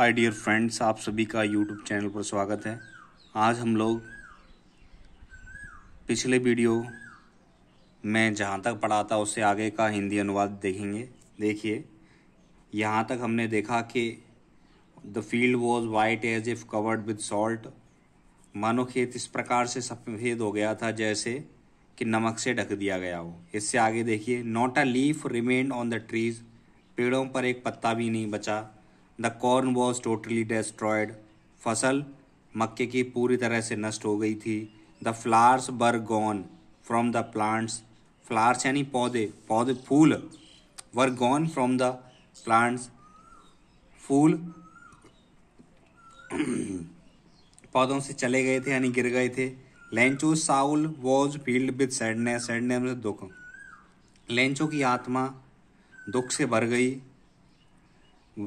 आई dear friends आप सभी का यूट्यूब चैनल पर स्वागत है आज हम लोग पिछले वीडियो में जहाँ तक पढ़ा था उससे आगे का हिंदी अनुवाद देखेंगे देखिए यहाँ तक हमने देखा कि the field was white as if covered with salt मानो खेत इस प्रकार से सफ़ेद हो गया था जैसे कि नमक से ढक दिया गया हो इससे आगे देखिए not a leaf remained on the trees पेड़ों पर एक पत्ता भी नहीं बचा the corn was totally destroyed फसल मक्के की पूरी तरह से नष्ट हो गई थी the flowers were gone from the plants flowers यानी पौधे पौधे फूल were gone from the plants फूल पौधों से चले गए थे यानी गिर गए थे Lencho soul was filled with sadness sadness दुख लेंचो की आत्मा दुख से भर गई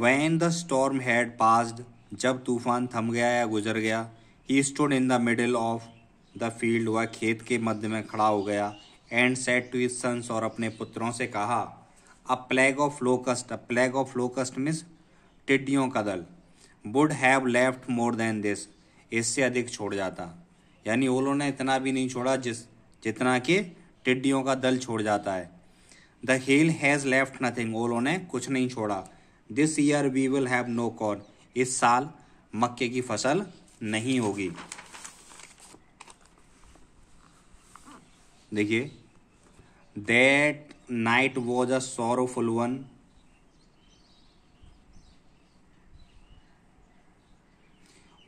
when the storm had passed जब तूफान थम गया या गुजर गया he stood in the middle of the field वह खेत के मध्य में खड़ा हो गया and said to his sons और अपने पुत्रों से कहा a plague of locust a plague of locust मिस टिड्डियों का दल would have left more than this इससे अधिक छोड़ जाता यानी ओलो ने इतना भी नहीं छोड़ा जिस जितना कि टिड्डियों का दल छोड़ जाता है the hail has left nothing ओलो ने कुछ नहीं छोड़ा this year we will have no corn इस साल मक्के की फसल नहीं होगी देखिए that night was a sorrowful one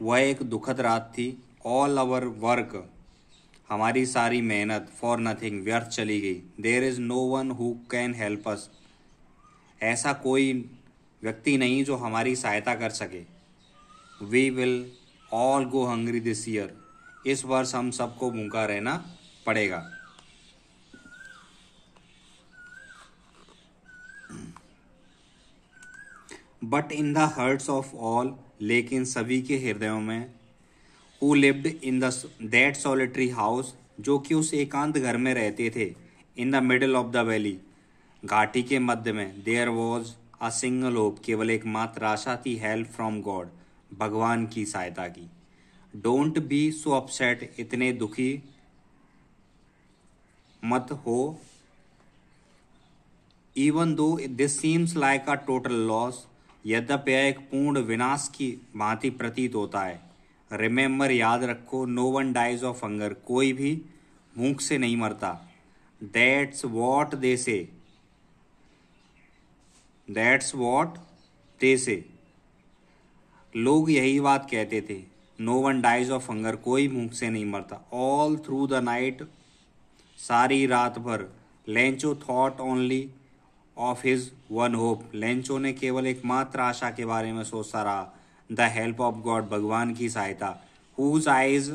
वह एक दुखद रात थी ऑल आवर वर्क हमारी सारी मेहनत फॉर नथिंग व्यर्थ चली गई there is no one who can help us ऐसा कोई व्यक्ति नहीं जो हमारी सहायता कर सके we will all go hungry this year इस वर्ष हम सबको भूखा रहना पड़ेगा but in the hearts of all लेकिन सभी के हृदयों में who lived in that solitary house जो कि उस एकांत घर में रहते थे in the middle of the valley घाटी के मध्य में there was a single hope केवल एकमात्र आशा थी हेल्प फ्रॉम गॉड भगवान की सहायता की डोंट बी सो अपसेट इतने दुखी मत हो even though this seems like a total loss यद्यप यह एक पूर्ण विनाश की भांति प्रतीत होता है रिमेम्बर याद रखो no one dies of hunger कोई भी भूख से नहीं मरता दैट्स वॉट दे से दैट्स वॉट ते से लोग यही बात कहते थे no one dies of hunger कोई भूख से नहीं मरता ऑल थ्रू द नाइट सारी रात भर Lencho thought only of his one hope Lencho ने केवल एकमात्र आशा के बारे में सोचता रहा द हेल्प ऑफ गॉड भगवान की सहायता हुज आइज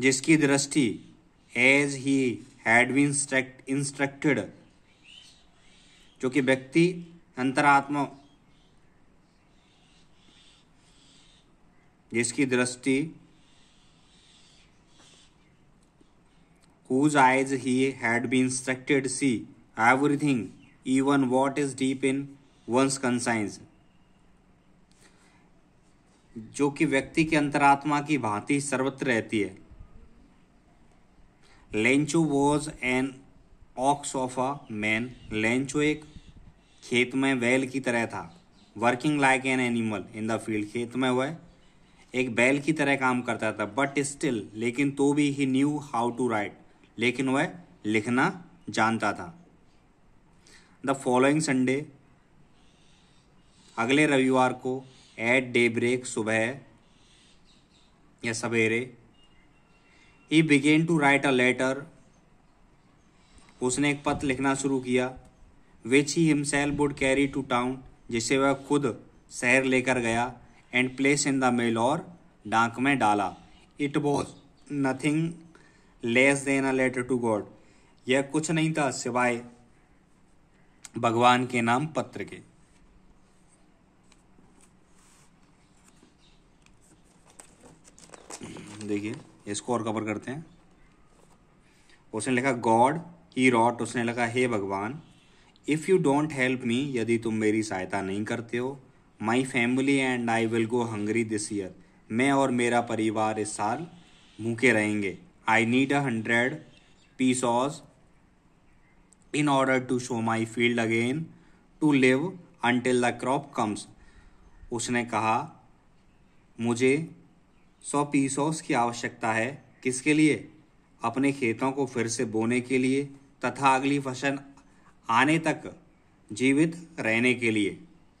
जिसकी दृष्टि as he had been instructed जो व्यक्ति अंतरात्मा जिसकी दृष्टि whose eyes he had be instructed see everything even what is deep in one's conscience जो कि व्यक्ति के अंतरात्मा की भांति सर्वत्र रहती है Lencho was an ox of a man Lencho एक खेत में बैल की तरह था working like an animal in the field खेत में वह एक बैल की तरह काम करता था बट स्टिल लेकिन तो भी he knew how to write लेकिन वह लिखना जानता था द फॉलोइंग संडे अगले रविवार को एट डे ब्रेक सुबह या सवेरे ही began to write a letter उसने एक पत्र लिखना शुरू किया which he himself would carry to town जिसे वह खुद शहर लेकर गया and place in the mail और डाक में डाला it was nothing less than a letter to God यह कुछ नहीं था सिवाय भगवान के नाम पत्र के देखिए इसको और कवर करते हैं उसने लिखा गॉड ही रॉट उसने लिखा हे भगवान if you don't help me यदि तुम मेरी सहायता नहीं करते हो my family and I will go hungry this year मैं और मेरा परिवार इस साल भूखे रहेंगे I need a hundred pesos in order to sow my field again to live until the crop comes उसने कहा मुझे सौ पीस की आवश्यकता है किसके लिए अपने खेतों को फिर से बोने के लिए तथा अगली फसल आने तक जीवित रहने के लिए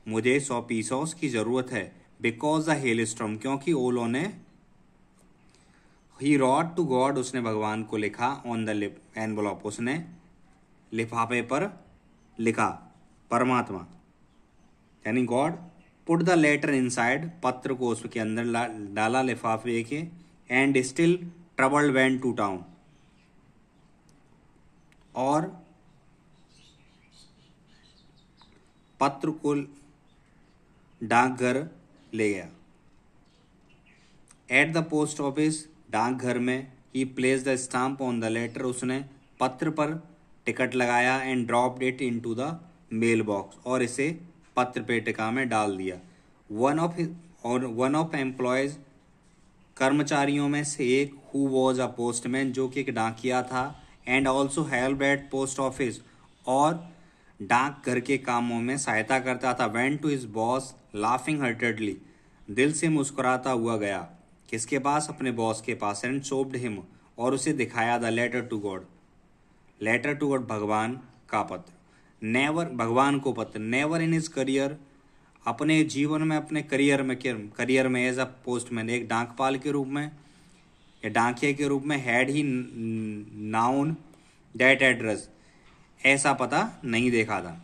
मुझे सौ पीसोस की ज़रूरत है बिकॉज द हेल स्ट्रम क्योंकि ओलो ने ही रॉड टू गॉड उसने भगवान को लिखा ऑन द लिप एनवलॉप उसने लिफाफे पर लिखा परमात्मा यानी God put the letter inside पत्र को उसके अंदर डाला लिफाफे के and still troubled went to town और पत्र को डाकघर ले गया एट द पोस्ट ऑफिस डाकघर में he placed the stamp on the letter उसने पत्र पर टिकट लगाया and drop it into the mail box और इसे पत्र पेटिका में डाल दिया वन ऑफ और वन ऑफ एम्प्लॉयज कर्मचारियों में से एक हु वॉज अ पोस्टमैन जो कि एक डाकिया था and also help at post office और डाक घर के कामों में सहायता करता था went to his boss laughing heartily दिल से मुस्कुराता हुआ गया किसके पास अपने बॉस के पास एंड सोप्ड हिम और उसे दिखाया the letter to God letter to God भगवान का पत्र नेवर भगवान को पत्र नेवर इन इज करियर अपने जीवन में अपने करियर में करियर में एज अ पोस्टमैन एक डांकपाल के रूप में या डांकिया के रूप में had he known that address ऐसा पता नहीं देखा था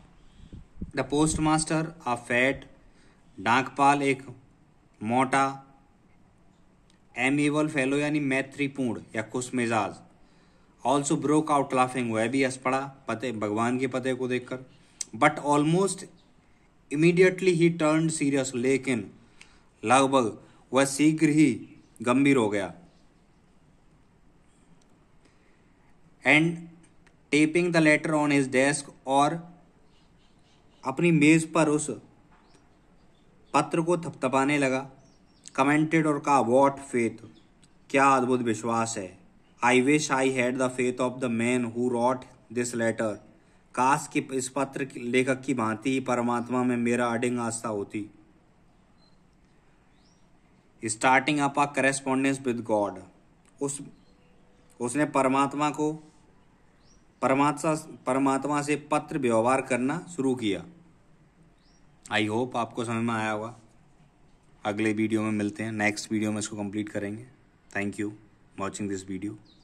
the postmaster a fat डांकपाल एक मोटा एमेबल फेलो यानी मैत्रीपूर्ण या खुश मिजाज ऑल्सो ब्रोक आउट लाफिंग वह भी हंस पड़ा पते भगवान के पते को देखकर but almost immediately he turn serious लेकिन लगभग वह शीघ्र ही गंभीर हो गया and tapping the letter on his desk और अपनी मेज़ पर उस पत्र को थपथपाने लगा कमेंटेड और कहा वॉट फेथ क्या अद्भुत विश्वास है I wish I had the faith of the man who wrote this letter काश कि इस पत्र लेखक की भांति ही परमात्मा में मेरा अडिंग आस्था होती starting up a correspondence with God उस उसने परमात्मा को परमात्मा परमात्मा से पत्र व्यवहार करना शुरू किया आई होप आपको समझ में आया होगा अगले वीडियो में मिलते हैं नेक्स्ट वीडियो में इसको कंप्लीट करेंगे thank you watching this video